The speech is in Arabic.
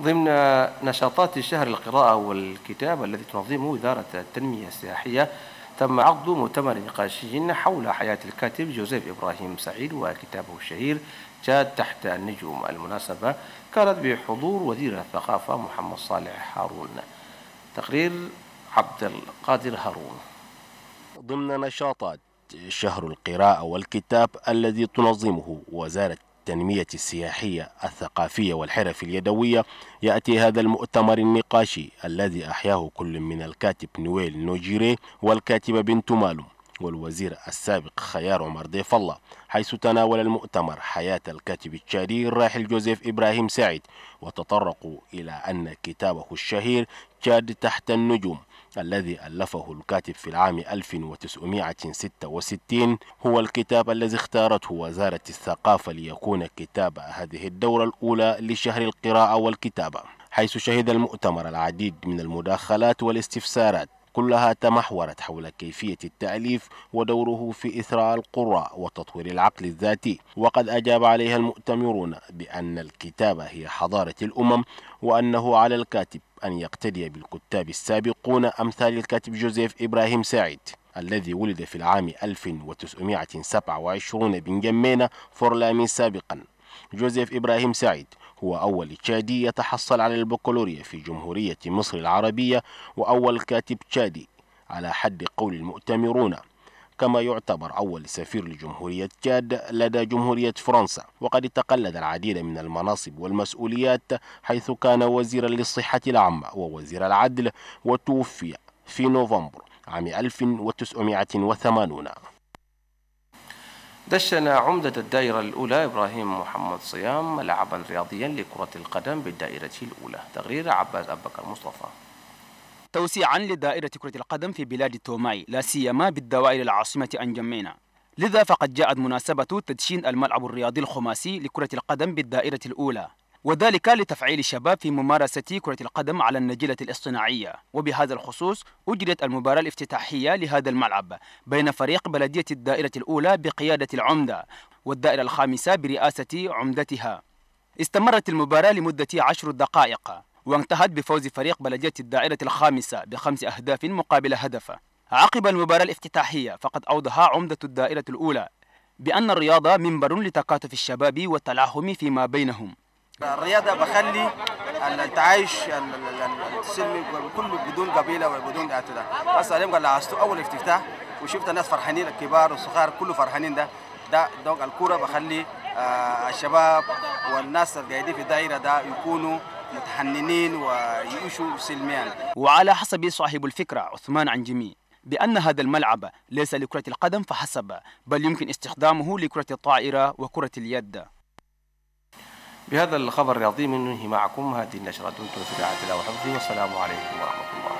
ضمن نشاطات شهر القراءة والكتابة الذي تنظمه إدارة التنمية السياحية تم عقد مؤتمر نقاشي حول حياة الكاتب جوزيف إبراهيم سعيد وكتابه الشهير جاد تحت النجوم المناسبة كانت بحضور وزير الثقافة محمد صالح هارون تقرير عبد القادر هارون ضمن نشاطات شهر القراءة والكتاب الذي تنظمه وزارة التنمية السياحية الثقافية والحرف اليدوية يأتي هذا المؤتمر النقاشي الذي أحياه كل من الكاتب نويل نوجيري والكاتبة بنت مالو والوزير السابق خيار عمر ضيف الله حيث تناول المؤتمر حياة الكاتب التشادي الراحل جوزيف إبراهيم سعيد وتطرقوا إلى أن كتابه الشهير تشاد تحت النجوم الذي ألفه الكاتب في العام 1966 هو الكتاب الذي اختارته وزارة الثقافة ليكون كتاب هذه الدورة الأولى لشهر القراءة والكتابة حيث شهد المؤتمر العديد من المداخلات والاستفسارات كلها تمحورت حول كيفية التأليف ودوره في إثراء القراء وتطوير العقل الذاتي وقد أجاب عليها المؤتمرون بأن الكتابة هي حضارة الأمم وأنه على الكاتب أن يقتدي بالكتاب السابقون أمثال الكاتب جوزيف إبراهيم سعيد الذي ولد في العام 1927 بنجمينة فورلامي سابقا جوزيف إبراهيم سعيد هو أول تشادي يتحصل على البكالوريا في جمهورية مصر العربية وأول كاتب تشادي على حد قول المؤتمرون كما يعتبر أول سفير لجمهورية تشاد لدى جمهورية فرنسا وقد تقلد العديد من المناصب والمسؤوليات حيث كان وزيرا للصحة العامة ووزير العدل وتوفي في نوفمبر عام 1980 دشن عمدة الدائرة الأولى إبراهيم محمد صيام ملعبا رياضيا لكرة القدم بالدائرة الأولى تغرير عباس أبكر مصطفى توسيعا لدائرة كرة القدم في بلاد توماي لا سيما بالدوائر العاصمة أنجمينا لذا فقد جاءت مناسبة تدشين الملعب الرياضي الخماسي لكرة القدم بالدائرة الأولى وذلك لتفعيل الشباب في ممارسة كرة القدم على النجيلة الاصطناعية وبهذا الخصوص أجريت المباراة الافتتاحية لهذا الملعب بين فريق بلدية الدائرة الأولى بقيادة العمدة والدائرة الخامسة برئاسة عمدتها استمرت المباراة لمدة عشر دقائق وانتهت بفوز فريق بلدية الدائرة الخامسة بخمس أهداف مقابل هدف عقب المباراة الافتتاحية فقد أوضح عمدة الدائرة الأولى بأن الرياضة منبر لتكاتف الشباب والتلاحم فيما بينهم الرياضة بخلي التعايش السلمي كله بدون قبيلة وبدون اعتداء بس اليوم قال أول افتتاح وشفت الناس فرحانين الكبار والصغار كله فرحانين ده ده دوق الكورة بخلي آه، الشباب والناس القاعدين في الدائرة ده يكونوا متحننين ويعيشوا سلميان وعلى حسب صاحب الفكرة عثمان عنجمي بأن هذا الملعب ليس لكرة القدم فحسب بل يمكن استخدامه لكرة الطائرة وكرة اليد بهذا الخبر العظيم ننهي معكم هذه النشرة دمتم في رعاية الله وحفظه والسلام عليكم ورحمة الله